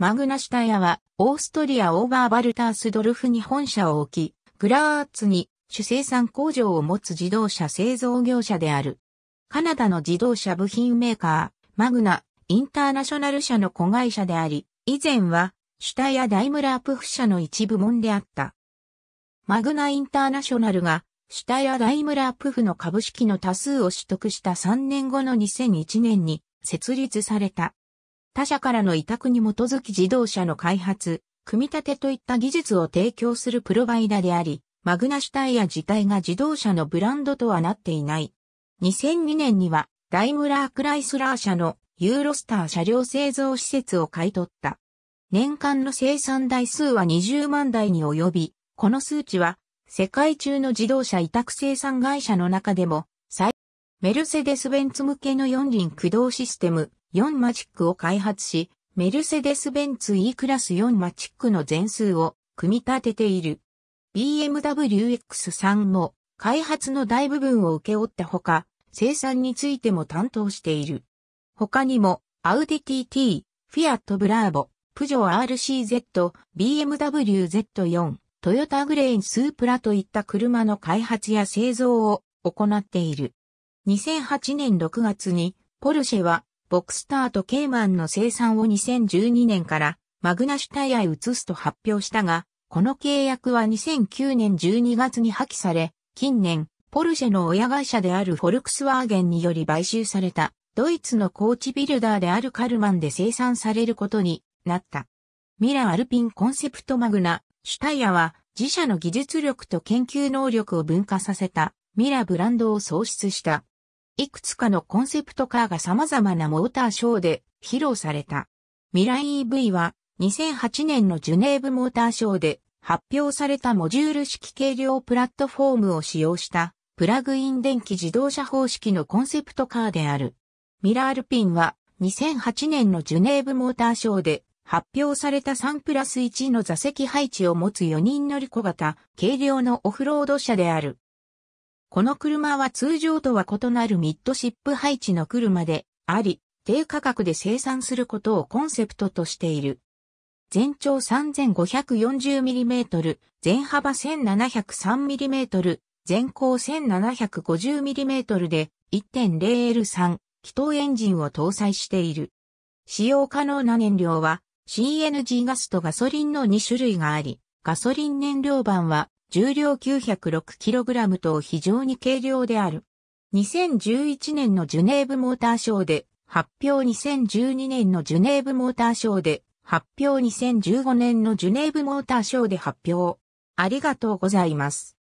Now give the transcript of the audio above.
マグナシュタヤは、オーストリアオーバーバルタースドルフに本社を置き、グラーツに主生産工場を持つ自動車製造業者である。カナダの自動車部品メーカー、マグナ、インターナショナル社の子会社であり、以前は、シュタヤダイムラープフ社の一部門であった。マグナインターナショナルが、シュタヤダイムラープフの株式の多数を取得した3年後の2001年に設立された。他社からの委託に基づき自動車の開発、組み立てといった技術を提供するプロバイダであり、マグナシュタイ自体が自動車のブランドとはなっていない。2002年には、ダイムラー・クライスラー社のユーロスター車両製造施設を買い取った。年間の生産台数は20万台に及び、この数値は世界中の自動車委託生産会社の中でも、メルセデス・ベンツ向けの四輪駆動システム、4マチックを開発し、メルセデス・ベンツ E クラス4マチックの全数を組み立てている。BMW X3 も開発の大部分を受け負ったほか、生産についても担当している。他にも、アウディ TT、フィアットブラーボ、プジョー RCZ、BMW Z4、トヨタグレインスープラといった車の開発や製造を行っている。2008年6月に、ポルシェはボクスターとケイマンの生産を2012年からマグナシュタイアへ移すと発表したが、この契約は2009年12月に破棄され、近年、ポルシェの親会社であるフォルクスワーゲンにより買収された、ドイツのコーチビルダーであるカルマンで生産されることになった。ミラ・アルピンコンセプトマグナ、シュタイアは自社の技術力と研究能力を分化させたミラブランドを創出した。いくつかのコンセプトカーが様々なモーターショーで披露された。ミライ EV は2008年のジュネーブモーターショーで発表されたモジュール式軽量プラットフォームを使用したプラグイン電気自動車方式のコンセプトカーである。ミラールピンは2008年のジュネーブモーターショーで発表された3プラス1の座席配置を持つ4人乗り小型軽量のオフロード車である。この車は通常とは異なるミッドシップ配置の車であり、低価格で生産することをコンセプトとしている。全長 3540mm、全幅 1703mm、全高 1750mm で 1.0L3 気筒エンジンを搭載している。使用可能な燃料は CNG ガスとガソリンの2種類があり、ガソリン燃料版は重量 906kg と非常に軽量である。2011年のジュネーブモーターショーで発表2012年のジュネーブモーターショーで発表2015年のジュネーブモーターショーで発表。ありがとうございます。